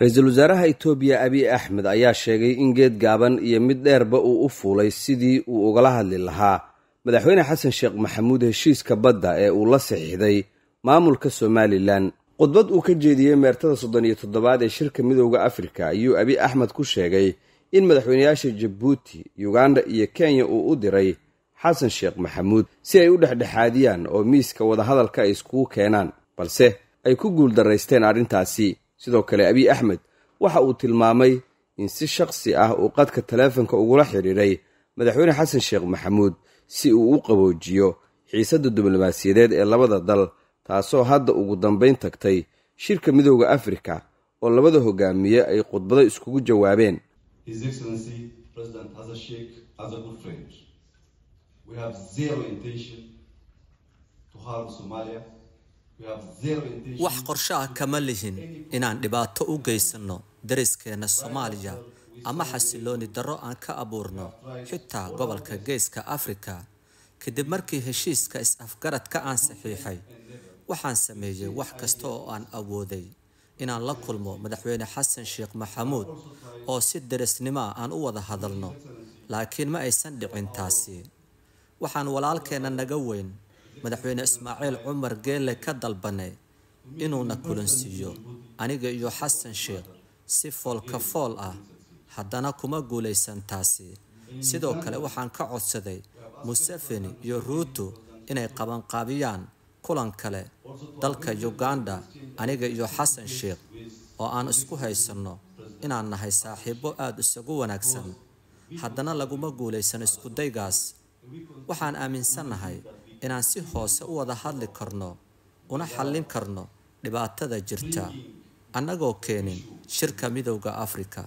ra-iisul wasaaraha etoobiya abiy axmed ayaa sheegay in geed gaaban iyo mid dheerba uu u fuulay sidii uu ugala hadli lahaa madaxweyne xasan sheekh maxamuud heshiiska badda ee uu la saxiixday maamulka somalilan khudbad uu ka jeediyey meertada soddon iyo toddobaad ee shirka midowda afrika ayuu abiy axmed ku sheegay in madaxweynayaasha jabuuti yuganda iyo kenya uu u diray xasan sheekh maxamuud si ay u dhexdhexaadiyaan oo miiska wadahadalka ay iskugu keenaan balse ay ku guuldarraysteen arrintaasi sidoo kale abiy axmed waxa uu tilmaamay in si shakhsi ah uu qadka taleefanka ugula xidhiidhay madaxweyne xasan sheekh maxamuud si uu u qaboojiyo xiisadda diblomaasiyadeed ee labada dal taasoo hadda ugu dambayn tagtay shirka midooda afrika oo labada hogaamiye ay khudbado iskugu jawaabeen wax qorshaha kama lihin inaan dhibaato u geysanno dariskeenna soomaaliya ama xasilooni darro aan ka abuurno xitaa gobolka geeska afrika kadib markii heshiiska is-afgaradka aan saxiixay waxaan sameeyey wax kasta oo aan awooday inaan la kulmo madaxweyne xasan sheekh maxamuud oo si derisnimoa ah aan u wada hadalno laakiin ma aysan dhicin taasi waxaan walaalkeenna naga weyn madaxweyne ismaaciil cumar geele ka dalbanay inuuna kulansiiyo aniga iyo xasan sheekh si foolka fool ah haddana kuma guulaysan taasi sidoo kale waxaan ka codsaday musefeni iyo ruuto inay qabanqaabiyaan kulan kale dalka uganda aniga iyo xasan sheekh oo aan isku haysanno inaan nahay saaxiibo aada isagu wanaagsan haddana laguma guulaysan iskudaygaas waxaan aaminsannahay inaan si hoose u wada hadli karno una xallin karno dhibaatada jirta annagoo keenin shirka midowda africa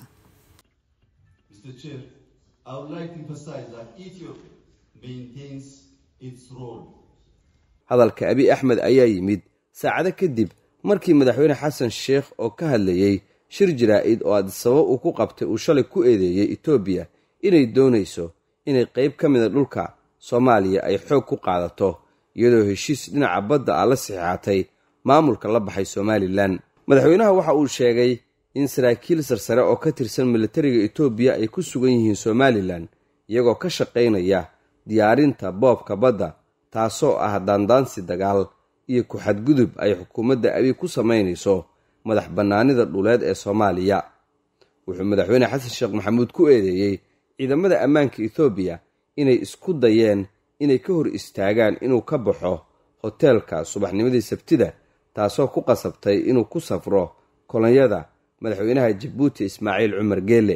hadalka abi axmed ayaa yimid saacado kadib markii madaxweyne xasan sheekh oo ka hadlayey shir jaraa'id oo adisabab uu ku qabtay uu shalay ku eedeeyey etoobiya inay doonayso inay qayb ka mida dhulka soomaaliya ay xoog ku qaadato iyadoo heshiis dhinaca badda ah la saxeixatay maamulka la baxay somalilan madaxweynaha waxa uu sheegay in saraakiil sarsare oo ka tirsan milatariga etoobiya ay ku sugan yihiin somalilan iyagoo ka shaqaynaya diyaarinta boobka badda taasoo ah daandaansi dagaal iyo ku-xadgudub ay xukuumadda abi ku samaynayso madax bannaanida dhuleed ee soomaaliya wuxuu madaxweyne xasan sheekh maxamuud ku eedeeyey ciidamada ammaanka etoobiya inay isku dayeen inay ka hor istaagaan inuu ka baxo hoteelka subaxnimadii sabtida taasoo ku qasabtay inuu ku safro kolonyada madaxweynaha jabuuti ismaaciil cumar geele